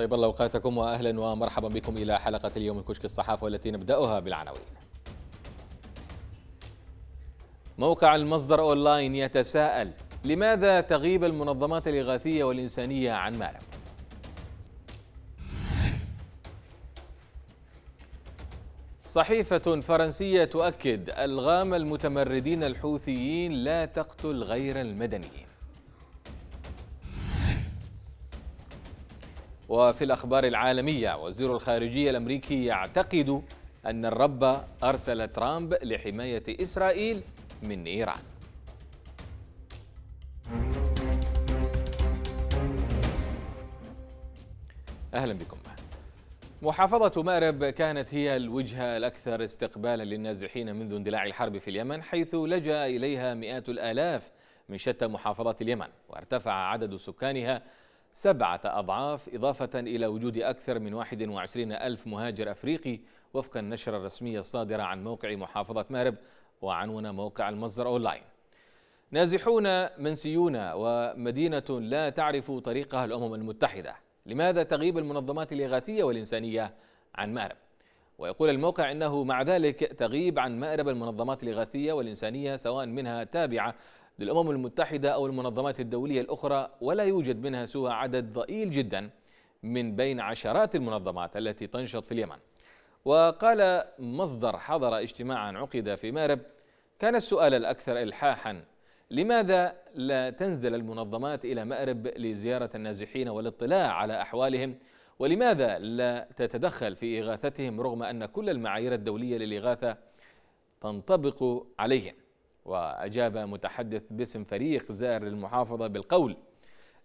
طيب الله اوقاتكم واهلا ومرحبا بكم الى حلقه اليوم من كشك الصحافه والتي نبداها بالعناوين. موقع المصدر اونلاين يتساءل لماذا تغيب المنظمات الاغاثيه والانسانيه عن مالب؟ صحيفة فرنسية تؤكد ألغام المتمردين الحوثيين لا تقتل غير المدنيين وفي الأخبار العالمية وزير الخارجية الأمريكي يعتقد أن الرب أرسل ترامب لحماية إسرائيل من إيران أهلا بكم محافظة مأرب كانت هي الوجهة الأكثر استقبالا للنازحين منذ اندلاع الحرب في اليمن حيث لجأ إليها مئات الآلاف من شتى محافظات اليمن وارتفع عدد سكانها سبعة أضعاف إضافة إلى وجود أكثر من 21 ألف مهاجر أفريقي وفق النشرة الرسمية الصادرة عن موقع محافظة مأرب وعنون موقع المصدر أونلاين نازحون منسيون ومدينة لا تعرف طريقها الأمم المتحدة لماذا تغيب المنظمات الإغاثية والإنسانية عن مأرب؟ ويقول الموقع أنه مع ذلك تغيب عن مأرب المنظمات الإغاثية والإنسانية سواء منها تابعة للأمم المتحدة أو المنظمات الدولية الأخرى ولا يوجد منها سوى عدد ضئيل جدا من بين عشرات المنظمات التي تنشط في اليمن وقال مصدر حضر اجتماعا عقد في مارب كان السؤال الأكثر إلحاحا لماذا لا تنزل المنظمات إلى مأرب لزيارة النازحين والاطلاع على أحوالهم ولماذا لا تتدخل في إغاثتهم رغم أن كل المعايير الدولية للإغاثة تنطبق عليهم وأجاب متحدث باسم فريق زائر المحافظة بالقول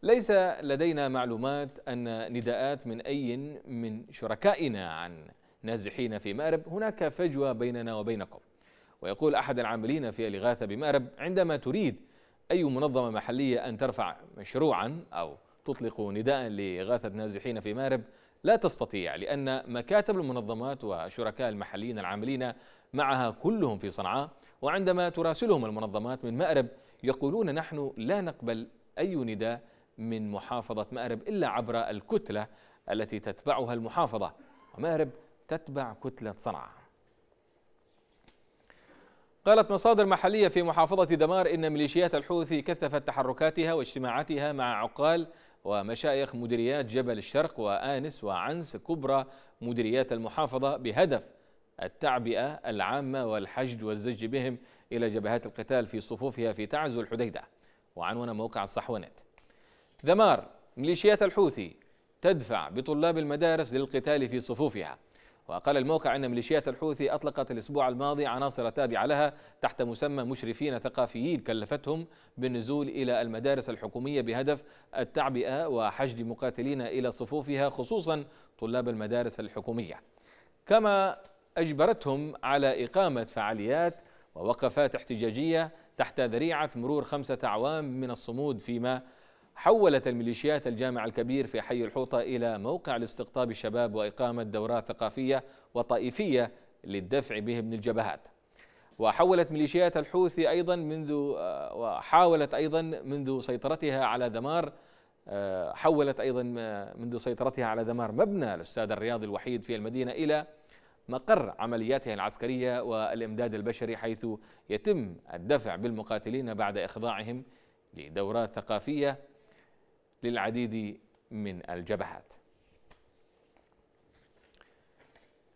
ليس لدينا معلومات أن نداءات من أي من شركائنا عن نازحين في مأرب هناك فجوة بيننا وبينكم ويقول أحد العاملين في الإغاثة بمأرب عندما تريد أي منظمة محلية أن ترفع مشروعا أو تطلق نداء لإغاثة نازحين في مأرب لا تستطيع لأن مكاتب المنظمات وشركاء المحليين العاملين معها كلهم في صنعاء وعندما تراسلهم المنظمات من مأرب يقولون نحن لا نقبل أي نداء من محافظة مأرب إلا عبر الكتلة التي تتبعها المحافظة ومأرب تتبع كتلة صنعاء قالت مصادر محلية في محافظة دمار إن ميليشيات الحوثي كثفت تحركاتها واجتماعاتها مع عقال ومشايخ مديريات جبل الشرق وآنس وعنس كبرى مديريات المحافظة بهدف التعبئة العامة والحشد والزج بهم إلى جبهات القتال في صفوفها في تعز والحديدة وعنوان موقع الصحونات ذمار ميليشيات الحوثي تدفع بطلاب المدارس للقتال في صفوفها وقال الموقع أن ميليشيات الحوثي أطلقت الأسبوع الماضي عناصر تابعة لها تحت مسمى مشرفين ثقافيين كلفتهم بالنزول إلى المدارس الحكومية بهدف التعبئة وحشد مقاتلين إلى صفوفها خصوصا طلاب المدارس الحكومية كما أجبرتهم على إقامة فعاليات ووقفات احتجاجية تحت ذريعة مرور خمسة أعوام من الصمود فيما حولت الميليشيات الجامع الكبير في حي الحوطة إلى موقع لاستقطاب الشباب وإقامة دورات ثقافية وطائفية للدفع بهم من الجبهات وحولت ميليشيات الحوثي أيضا منذ آه، وحاولت أيضا منذ سيطرتها على دمار آه، حولت أيضا آه، منذ سيطرتها على دمار مبنى الأستاذ الرياضي الوحيد في المدينة إلى مقر عملياتها العسكرية والإمداد البشري حيث يتم الدفع بالمقاتلين بعد إخضاعهم لدورات ثقافية للعديد من الجبهات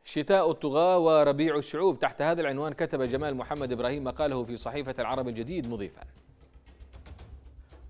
شتاء الطغاة وربيع الشعوب تحت هذا العنوان كتب جمال محمد إبراهيم مقاله في صحيفة العرب الجديد مضيفا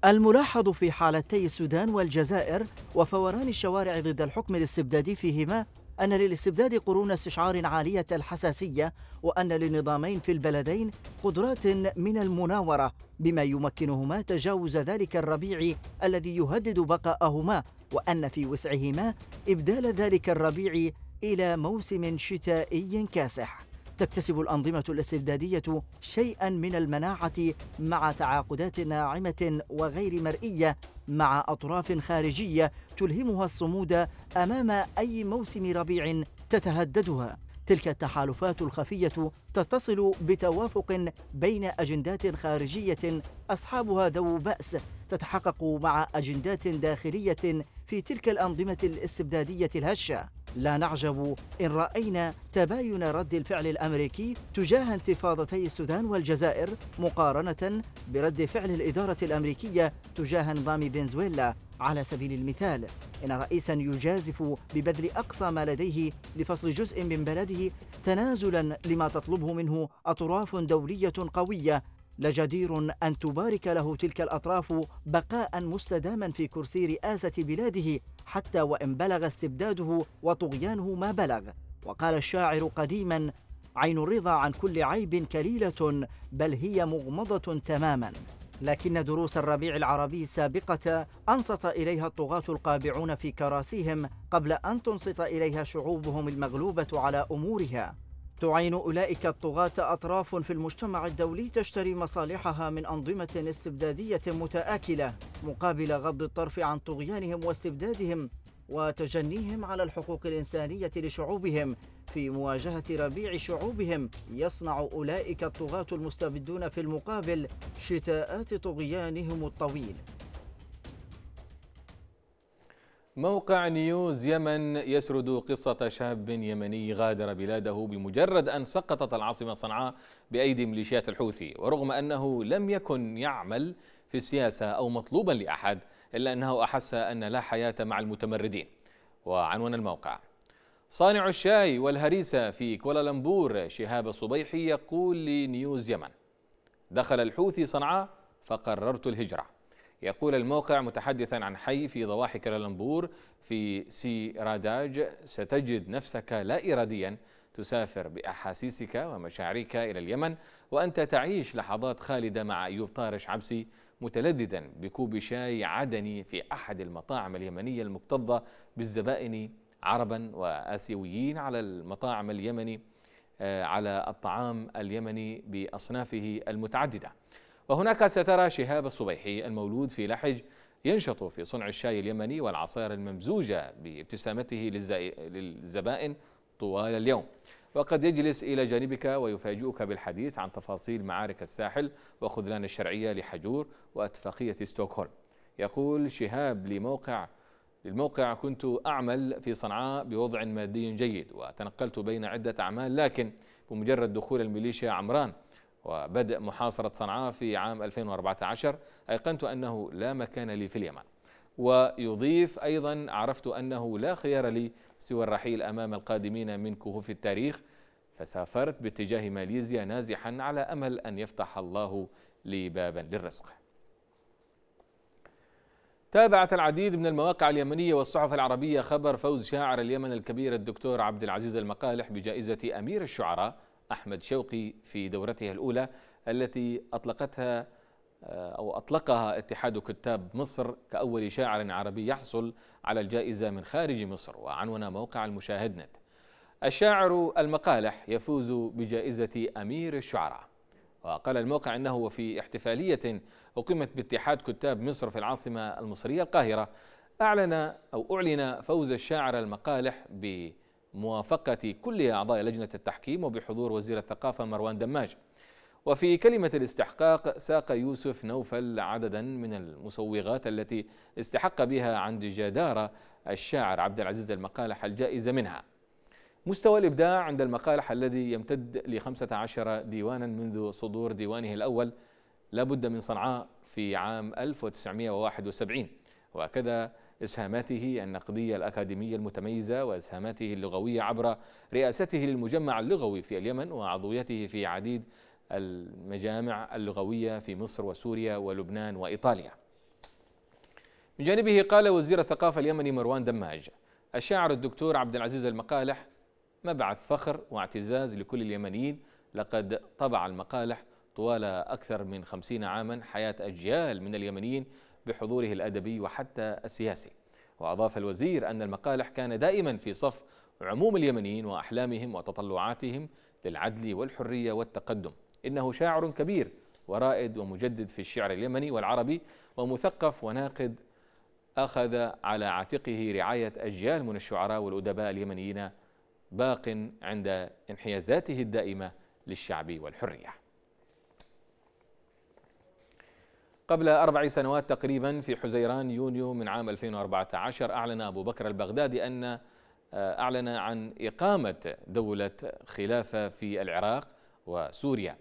الملاحظ في حالتي السودان والجزائر وفوران الشوارع ضد الحكم الاستبدادي فيهما أن للاستبداد قرون استشعار عالية الحساسية وأن للنظامين في البلدين قدرات من المناورة بما يمكنهما تجاوز ذلك الربيع الذي يهدد بقاءهما وأن في وسعهما إبدال ذلك الربيع إلى موسم شتائي كاسح تكتسب الأنظمة الاستبدادية شيئا من المناعة مع تعاقدات ناعمة وغير مرئية مع أطراف خارجية تلهمها الصمود أمام أي موسم ربيع تتهددها تلك التحالفات الخفية تتصل بتوافق بين أجندات خارجية أصحابها ذو بأس تتحقق مع أجندات داخلية في تلك الأنظمة الاستبدادية الهشة لا نعجب إن رأينا تباين رد الفعل الأمريكي تجاه انتفاضتي السودان والجزائر مقارنة برد فعل الإدارة الأمريكية تجاه نظام فنزويلا على سبيل المثال إن رئيسا يجازف ببذل أقصى ما لديه لفصل جزء من بلده تنازلا لما تطلبه منه أطراف دولية قوية لجدير أن تبارك له تلك الأطراف بقاء مستداما في كرسي رئاسة بلاده حتى وإن بلغ استبداده وطغيانه ما بلغ وقال الشاعر قديما عين الرضا عن كل عيب كليلة بل هي مغمضة تماما لكن دروس الربيع العربي السابقة أنصت إليها الطغاة القابعون في كراسيهم قبل أن تنصت إليها شعوبهم المغلوبة على أمورها تعين أولئك الطغاة أطراف في المجتمع الدولي تشتري مصالحها من أنظمة استبدادية متآكلة مقابل غض الطرف عن طغيانهم واستبدادهم وتجنيهم على الحقوق الإنسانية لشعوبهم في مواجهة ربيع شعوبهم يصنع أولئك الطغاة المستبدون في المقابل شتاءات طغيانهم الطويل موقع نيوز يمن يسرد قصة شاب يمني غادر بلاده بمجرد أن سقطت العاصمة صنعاء بأيدي ميليشيات الحوثي ورغم أنه لم يكن يعمل في السياسة أو مطلوبا لأحد إلا أنه أحس أن لا حياة مع المتمردين وعنوان الموقع صانع الشاي والهريسة في كوالالمبور شهاب الصبيحي يقول لنيوز يمن دخل الحوثي صنعاء فقررت الهجره يقول الموقع متحدثا عن حي في ضواحي كرالنبور في سي راداج ستجد نفسك لا إراديا تسافر بأحاسيسك ومشاعرك إلى اليمن وأنت تعيش لحظات خالدة مع أيوب طارش عبسي متلذذا بكوب شاي عدني في أحد المطاعم اليمنية المكتظة بالزبائن عربا وآسيويين على المطاعم اليمني آه، على الطعام اليمني بأصنافه المتعددة وهناك سترى شهاب الصبيحي المولود في لحج ينشط في صنع الشاي اليمني والعصائر الممزوجة بابتسامته للزبائن طوال اليوم وقد يجلس إلى جانبك ويفاجئك بالحديث عن تفاصيل معارك الساحل وخذلان الشرعية لحجور وأتفاقية ستوكهولم يقول شهاب لموقع للموقع كنت أعمل في صنعاء بوضع مادي جيد وتنقلت بين عدة أعمال لكن بمجرد دخول الميليشيا عمران وبدء محاصرة صنعاء في عام 2014 أيقنت أنه لا مكان لي في اليمن ويضيف أيضا عرفت أنه لا خيار لي سوى الرحيل أمام القادمين من كهوف التاريخ فسافرت باتجاه ماليزيا نازحا على أمل أن يفتح الله لي بابا للرزق تابعت العديد من المواقع اليمنية والصحف العربية خبر فوز شاعر اليمن الكبير الدكتور عبد العزيز المقالح بجائزة أمير الشعراء أحمد شوقي في دورتها الأولى التي أطلقتها آه، أو أطلقها اتحاد كتاب مصر كأول شاعر عربي يحصل على الجائزة من خارج مصر وعنونا موقع المشاهد نت الشاعر المقالح يفوز بجائزة أمير الشعراء وقال الموقع أنه وفي احتفالية أقيمت باتحاد كتاب مصر في العاصمة المصرية القاهرة أعلن أو أعلن فوز الشاعر المقالح ب موافقة كل أعضاء لجنة التحكيم وبحضور وزير الثقافة مروان دماج وفي كلمة الاستحقاق ساق يوسف نوفل عددا من المسوغات التي استحق بها عند جدارة الشاعر عبد العزيز المقالح الجائزة منها مستوى الإبداع عند المقالح الذي يمتد ل 15 ديوانا منذ صدور ديوانه الأول لابد من صنعاء في عام 1971 وهكذا إسهاماته النقدية الأكاديمية المتميزة وإسهاماته اللغوية عبر رئاسته للمجمع اللغوي في اليمن وعضويته في عديد المجامع اللغوية في مصر وسوريا ولبنان وإيطاليا من جانبه قال وزير الثقافة اليمني مروان دماج الشاعر الدكتور عبد العزيز المقالح مبعث فخر واعتزاز لكل اليمنيين لقد طبع المقالح طوال أكثر من خمسين عاما حياة أجيال من اليمنيين بحضوره الأدبي وحتى السياسي وأضاف الوزير أن المقالح كان دائما في صف عموم اليمنيين وأحلامهم وتطلعاتهم للعدل والحرية والتقدم إنه شاعر كبير ورائد ومجدد في الشعر اليمني والعربي ومثقف وناقد أخذ على عاتقه رعاية أجيال من الشعراء والأدباء اليمنيين باق عند انحيازاته الدائمة للشعب والحرية قبل أربع سنوات تقريبا في حزيران يونيو من عام 2014 أعلن أبو بكر البغدادي أن آه، أعلن عن إقامة دولة خلافة في العراق وسوريا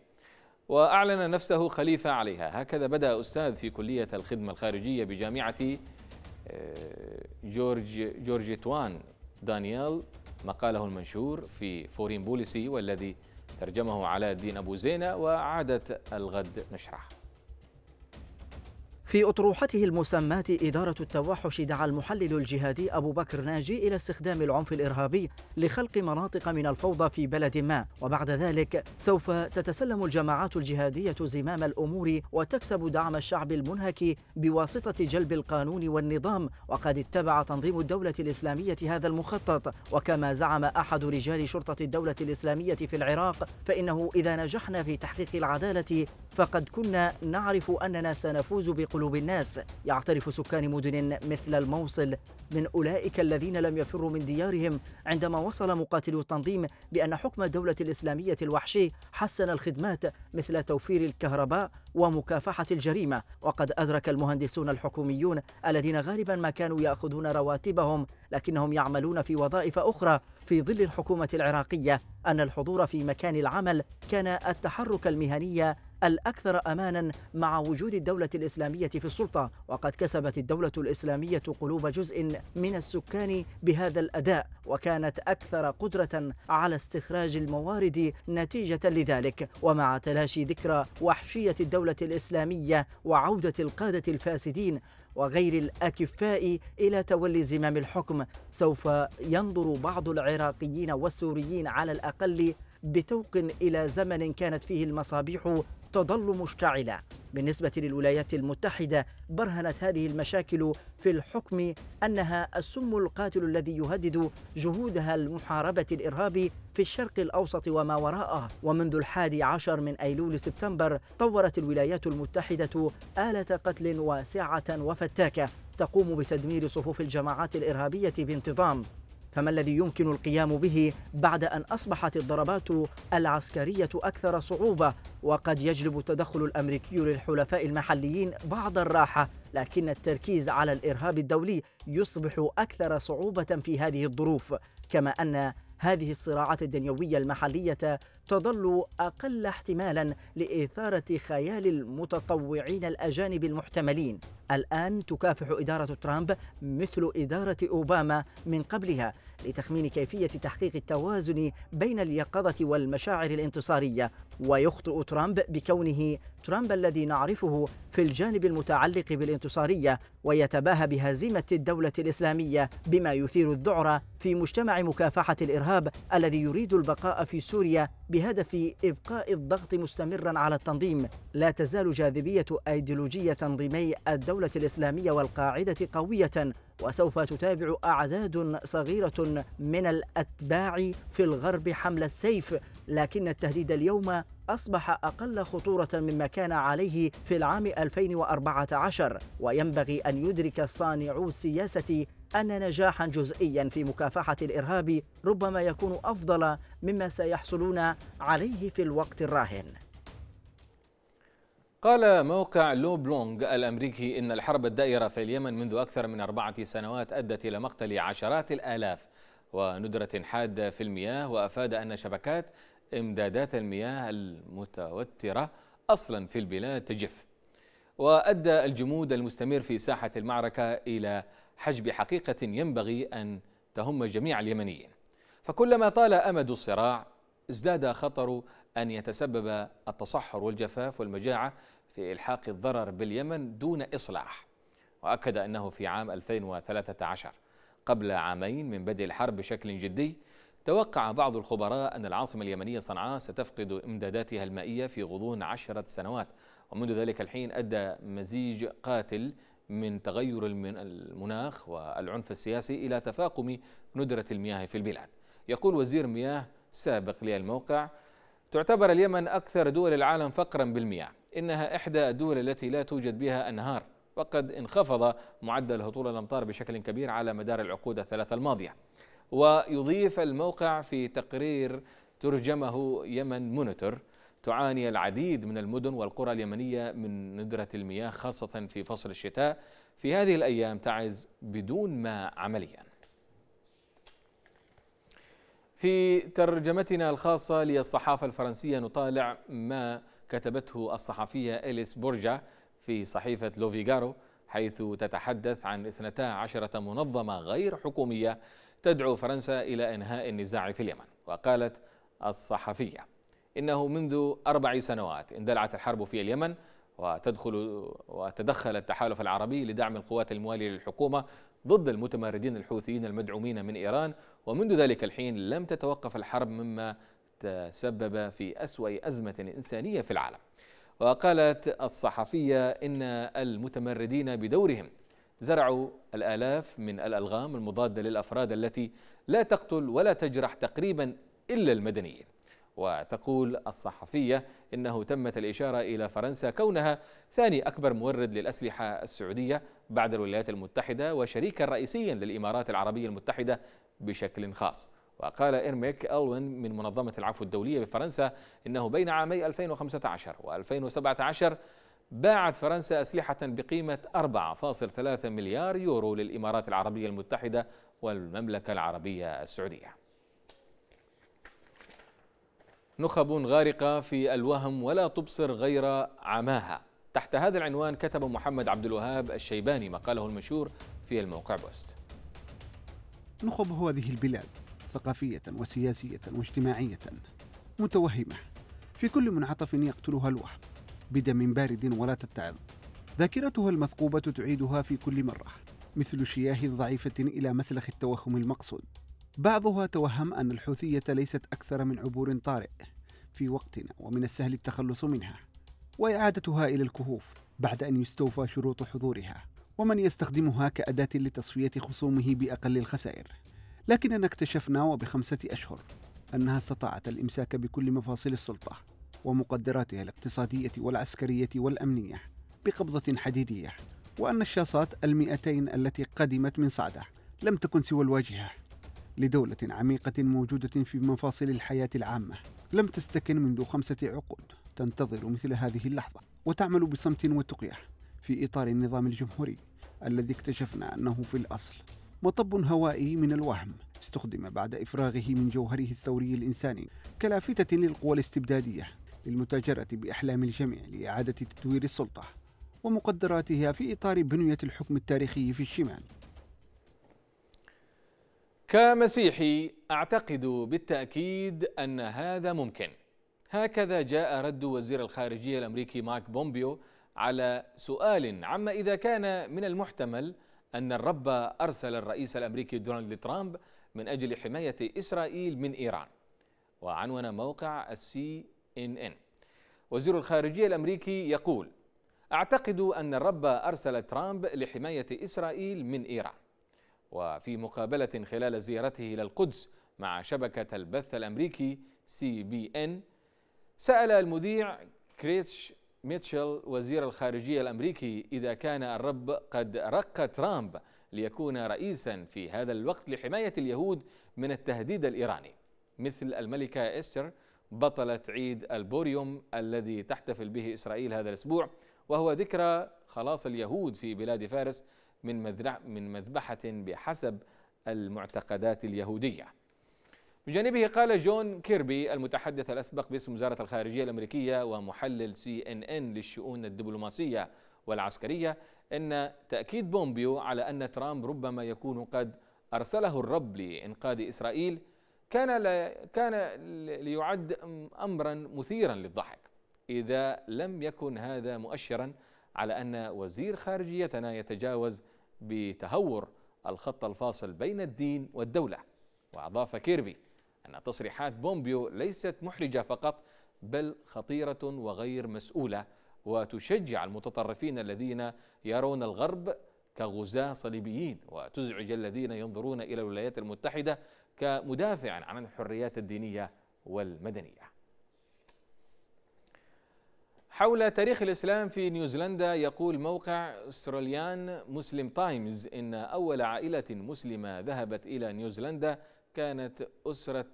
وأعلن نفسه خليفة عليها هكذا بدأ أستاذ في كلية الخدمة الخارجية بجامعة آه، جورج جورج توان دانيال مقاله المنشور في فورين بوليسي والذي ترجمه علاء الدين أبو زينة وعادة الغد نشرحه في أطروحته المسماة إدارة التوحش دعا المحلل الجهادي أبو بكر ناجي إلى استخدام العنف الإرهابي لخلق مناطق من الفوضى في بلد ما وبعد ذلك سوف تتسلم الجماعات الجهادية زمام الأمور وتكسب دعم الشعب المنهك بواسطة جلب القانون والنظام وقد اتبع تنظيم الدولة الإسلامية هذا المخطط وكما زعم أحد رجال شرطة الدولة الإسلامية في العراق فإنه إذا نجحنا في تحقيق العدالة فقد كنا نعرف أننا سنفوز بقوة قلوب الناس يعترف سكان مدن مثل الموصل من أولئك الذين لم يفروا من ديارهم عندما وصل مقاتلو التنظيم بأن حكم الدولة الإسلامية الوحشي حسن الخدمات مثل توفير الكهرباء ومكافحة الجريمة وقد أدرك المهندسون الحكوميون الذين غالبا ما كانوا يأخذون رواتبهم لكنهم يعملون في وظائف أخرى في ظل الحكومة العراقية أن الحضور في مكان العمل كان التحرك المهني الأكثر أمانا مع وجود الدولة الإسلامية في السلطة وقد كسبت الدولة الإسلامية قلوب جزء من السكان بهذا الأداء وكانت أكثر قدرة على استخراج الموارد نتيجة لذلك ومع تلاشي ذكرى وحشية الدولة الإسلامية وعودة القادة الفاسدين وغير الأكفاء إلى تولي زمام الحكم سوف ينظر بعض العراقيين والسوريين على الأقل بتوق إلى زمن كانت فيه المصابيح تظل مشتعله بالنسبه للولايات المتحده برهنت هذه المشاكل في الحكم انها السم القاتل الذي يهدد جهودها المحاربة الارهاب في الشرق الاوسط وما وراءه ومنذ الحادي عشر من ايلول سبتمبر طورت الولايات المتحده اله قتل واسعه وفتاكه تقوم بتدمير صفوف الجماعات الارهابيه بانتظام فما الذي يمكن القيام به بعد أن أصبحت الضربات العسكرية أكثر صعوبة وقد يجلب التدخل الأمريكي للحلفاء المحليين بعض الراحة لكن التركيز على الإرهاب الدولي يصبح أكثر صعوبة في هذه الظروف كما أن هذه الصراعات الدنيوية المحلية تظل أقل احتمالا لإثارة خيال المتطوعين الأجانب المحتملين الآن تكافح إدارة ترامب مثل إدارة أوباما من قبلها لتخمين كيفية تحقيق التوازن بين اليقظة والمشاعر الانتصارية ويخطئ ترامب بكونه ترامب الذي نعرفه في الجانب المتعلق بالانتصارية ويتباهى بهزيمة الدولة الإسلامية بما يثير الذعر في مجتمع مكافحة الإرهاب الذي يريد البقاء في سوريا بهدف إبقاء الضغط مستمرا على التنظيم لا تزال جاذبية أيديولوجية تنظيمي الدولة الإسلامية والقاعدة قوية وسوف تتابع أعداد صغيرة من الأتباع في الغرب حمل السيف لكن التهديد اليوم أصبح أقل خطورة مما كان عليه في العام 2014 وينبغي أن يدرك صانعو السياسة أن نجاحا جزئيا في مكافحة الإرهاب ربما يكون أفضل مما سيحصلون عليه في الوقت الراهن قال موقع لو بلونغ الأمريكي إن الحرب الدائرة في اليمن منذ أكثر من أربعة سنوات أدت إلى مقتل عشرات الآلاف وندرة حادة في المياه وأفاد أن شبكات إمدادات المياه المتوترة أصلا في البلاد تجف وأدى الجمود المستمر في ساحة المعركة إلى حجب حقيقة ينبغي أن تهم جميع اليمنيين فكلما طال أمد الصراع ازداد خطر أن يتسبب التصحر والجفاف والمجاعة في إلحاق الضرر باليمن دون إصلاح وأكد أنه في عام 2013 قبل عامين من بدء الحرب بشكل جدي توقع بعض الخبراء أن العاصمة اليمنية صنعاء ستفقد إمداداتها المائية في غضون عشرة سنوات ومنذ ذلك الحين أدى مزيج قاتل من تغير المناخ والعنف السياسي إلى تفاقم ندرة المياه في البلاد يقول وزير مياه سابق للموقع تعتبر اليمن أكثر دول العالم فقرا بالمياه إنها إحدى الدول التي لا توجد بها أنهار وقد انخفض معدل هطول الأمطار بشكل كبير على مدار العقود الثلاثة الماضية ويضيف الموقع في تقرير ترجمه يمن مونيتور تعاني العديد من المدن والقرى اليمنية من ندرة المياه خاصة في فصل الشتاء في هذه الأيام تعز بدون ماء عمليا في ترجمتنا الخاصة للصحافة الفرنسية نطالع ما كتبته الصحفية إليس بورجا في صحيفة لوفيغارو حيث تتحدث عن 12 منظمة غير حكومية تدعو فرنسا إلى إنهاء النزاع في اليمن وقالت الصحفية إنه منذ أربع سنوات اندلعت الحرب في اليمن وتدخل وتدخل التحالف العربي لدعم القوات الموالية للحكومة ضد المتمردين الحوثيين المدعومين من إيران ومنذ ذلك الحين لم تتوقف الحرب مما تسبب في أسوأ أزمة إنسانية في العالم وقالت الصحفية إن المتمردين بدورهم زرعوا الآلاف من الألغام المضادة للأفراد التي لا تقتل ولا تجرح تقريبا إلا المدنيين وتقول الصحفية إنه تمت الإشارة إلى فرنسا كونها ثاني أكبر مورد للأسلحة السعودية بعد الولايات المتحدة وشريكا رئيسيا للإمارات العربية المتحدة بشكل خاص وقال إيرميك ألوين من منظمة العفو الدولية بفرنسا إنه بين عامي 2015 و2017 باعت فرنسا أسلحة بقيمة 4.3 مليار يورو للإمارات العربية المتحدة والمملكة العربية السعودية نخب غارقة في الوهم ولا تبصر غير عماها تحت هذا العنوان كتب محمد عبد الوهاب الشيباني مقاله المشهور في الموقع بوست نخب هذه البلاد ثقافية وسياسية واجتماعية متوهمة في كل منعطف يقتلها الوهم بدم بارد ولا تتعظ ذاكرتها المثقوبة تعيدها في كل مرة مثل شياه ضعيفة إلى مسلخ التوهم المقصود بعضها توهم أن الحوثية ليست أكثر من عبور طارئ في وقتنا ومن السهل التخلص منها وإعادتها إلى الكهوف بعد أن يستوفى شروط حضورها ومن يستخدمها كأداة لتصفية خصومه بأقل الخسائر لكننا اكتشفنا وبخمسة أشهر أنها استطاعت الإمساك بكل مفاصل السلطة ومقدراتها الاقتصادية والعسكرية والأمنية بقبضة حديدية وأن الشاصات المئتين التي قدمت من صعدة لم تكن سوى الواجهة لدولة عميقة موجودة في مفاصل الحياة العامة لم تستكن منذ خمسة عقود تنتظر مثل هذه اللحظة وتعمل بصمت وتقية في إطار النظام الجمهوري الذي اكتشفنا أنه في الأصل مطب هوائي من الوهم استخدم بعد إفراغه من جوهره الثوري الإنساني كلافتة للقوى الاستبدادية للمتاجرة بأحلام الجميع لإعادة تدوير السلطة ومقدراتها في إطار بنية الحكم التاريخي في الشمال كمسيحي أعتقد بالتأكيد أن هذا ممكن هكذا جاء رد وزير الخارجية الأمريكي مايك بومبيو على سؤال عما إذا كان من المحتمل أن الرب أرسل الرئيس الأمريكي دونالد ترامب من أجل حماية إسرائيل من إيران وعنون موقع السي إن إن وزير الخارجية الأمريكي يقول أعتقد أن الرب أرسل ترامب لحماية إسرائيل من إيران وفي مقابلة خلال زيارته إلى القدس مع شبكة البث الأمريكي سي بي إن سأل المذيع كريتش ميتشل وزير الخارجية الأمريكي إذا كان الرب قد رق ترامب ليكون رئيسا في هذا الوقت لحماية اليهود من التهديد الإيراني مثل الملكة إستر بطلة عيد البوريوم الذي تحتفل به إسرائيل هذا الأسبوع وهو ذكرى خلاص اليهود في بلاد فارس من من مذبحة بحسب المعتقدات اليهودية. من جانبه قال جون كيربي المتحدث الأسبق باسم وزارة الخارجية الأمريكية ومحلل سي إن إن للشؤون الدبلوماسية والعسكرية أن تأكيد بومبيو على أن ترامب ربما يكون قد أرسله الرب لإنقاذ إسرائيل كان لا كان ليعد أمرا مثيرا للضحك إذا لم يكن هذا مؤشرا على أن وزير خارجيتنا يتجاوز بتهور الخط الفاصل بين الدين والدولة وأضاف كيربي أن تصريحات بومبيو ليست محرجة فقط بل خطيرة وغير مسؤولة وتشجع المتطرفين الذين يرون الغرب كغزاة صليبيين وتزعج الذين ينظرون إلى الولايات المتحدة كمدافع عن الحريات الدينية والمدنية حول تاريخ الإسلام في نيوزيلندا يقول موقع استراليان مسلم تايمز إن أول عائلة مسلمة ذهبت إلى نيوزيلندا كانت أسرة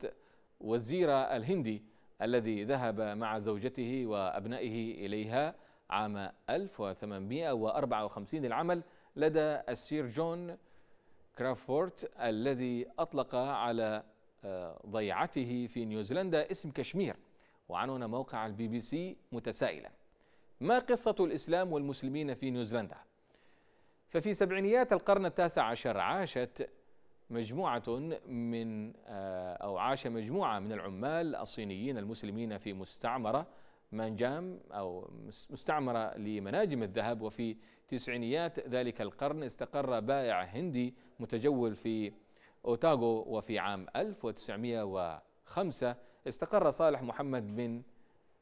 وزير الهندي الذي ذهب مع زوجته وأبنائه إليها عام 1854 للعمل لدى السير جون كرافورت الذي أطلق على آه، ضيعته في نيوزيلندا اسم كشمير وعنون موقع البي بي سي متسائلا ما قصة الإسلام والمسلمين في نيوزيلندا؟ ففي سبعينيات القرن التاسع عشر عاشت مجموعة من آه، أو عاش مجموعة من العمال الصينيين المسلمين في مستعمرة مانجام أو مستعمرة لمناجم الذهب وفي تسعينيات ذلك القرن استقر بائع هندي متجول في أوتاغو وفي عام 1905 استقر صالح محمد من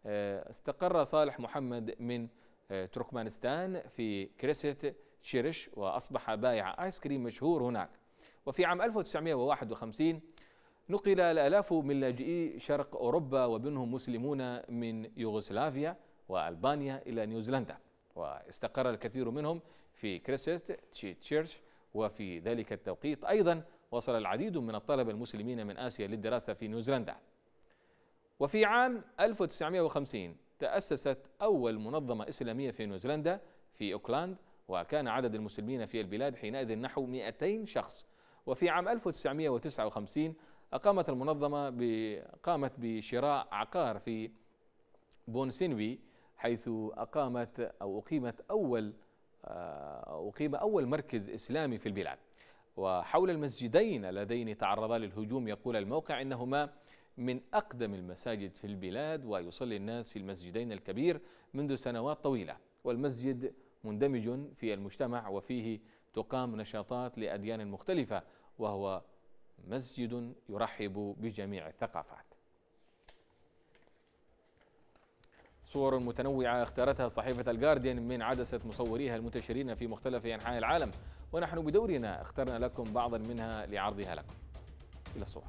آه، استقر صالح محمد من آه، تركمانستان في كريسيت شيرش وأصبح بائع آيس كريم مشهور هناك وفي عام 1951 نقل الآلاف من لاجئي شرق أوروبا ومنهم مسلمون من يوغوسلافيا وألبانيا إلى نيوزيلندا واستقر الكثير منهم في كريسيت تشيرش وفي ذلك التوقيت أيضا وصل العديد من الطلبة المسلمين من آسيا للدراسة في نيوزيلندا وفي عام 1950 تأسست أول منظمة إسلامية في نيوزيلندا في أوكلاند وكان عدد المسلمين في البلاد حينئذ نحو 200 شخص وفي عام 1959 أقامت المنظمة قامت بشراء عقار في بونسينوي حيث أقامت أو أقيمت أول آه، أقيم أول مركز إسلامي في البلاد وحول المسجدين اللذين تعرضا للهجوم يقول الموقع إنهما من أقدم المساجد في البلاد ويصلي الناس في المسجدين الكبير منذ سنوات طويلة والمسجد مندمج في المجتمع وفيه تقام نشاطات لأديان مختلفة وهو مسجد يرحب بجميع الثقافات صور متنوعة اختارتها صحيفة الجارديان من عدسة مصوريها المنتشرين في مختلف أنحاء العالم ونحن بدورنا اخترنا لكم بعضا منها لعرضها لكم إلى الصور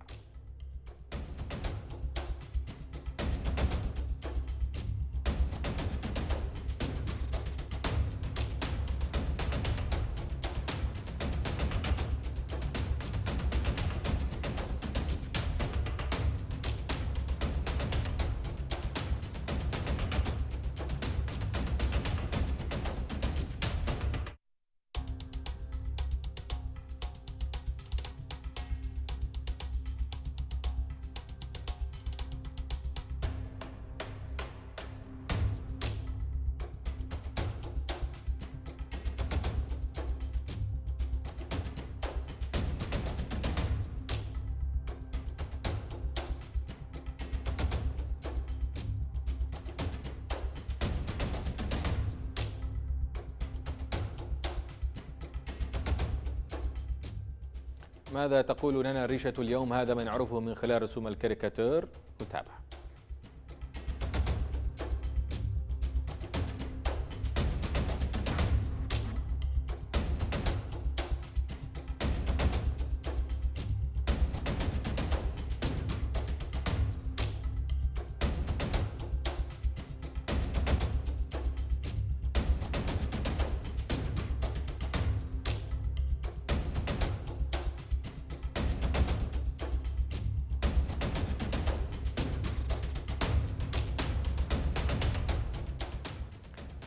ماذا تقول لنا ريشة اليوم هذا ما نعرفه من خلال رسوم الكاريكاتير نتابع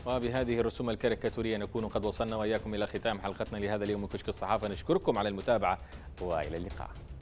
وبهذه الرسوم الكاريكاتورية نكون قد وصلنا وإياكم إلى ختام حلقتنا لهذا اليوم من كشك الصحافة نشكركم على المتابعة وإلى اللقاء